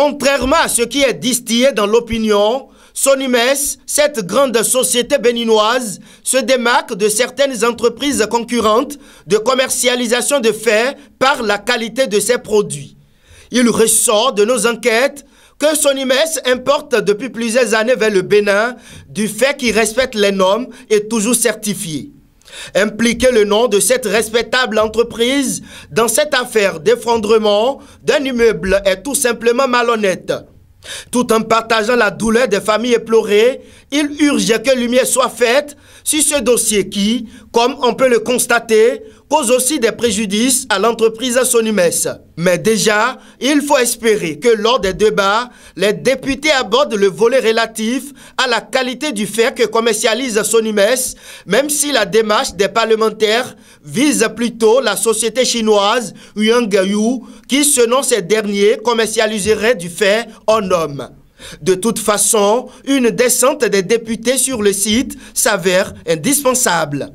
Contrairement à ce qui est distillé dans l'opinion, Sonimes, cette grande société béninoise, se démarque de certaines entreprises concurrentes de commercialisation de fer par la qualité de ses produits. Il ressort de nos enquêtes que Sonimes importe depuis plusieurs années vers le Bénin du fait qu'il respecte les normes et toujours certifié. Impliquer le nom de cette respectable entreprise dans cette affaire d'effondrement d'un immeuble est tout simplement malhonnête. Tout en partageant la douleur des familles éplorées, il urge que lumière soit faite sur ce dossier qui, comme on peut le constater, cause aussi des préjudices à l'entreprise Sonimes. Mais déjà, il faut espérer que lors des débats, les députés abordent le volet relatif à la qualité du fer que commercialise Sonimes, même si la démarche des parlementaires vise plutôt la société chinoise Yuangayu, qui selon ces derniers commercialiserait du fer en homme. De toute façon, une descente des députés sur le site s'avère indispensable.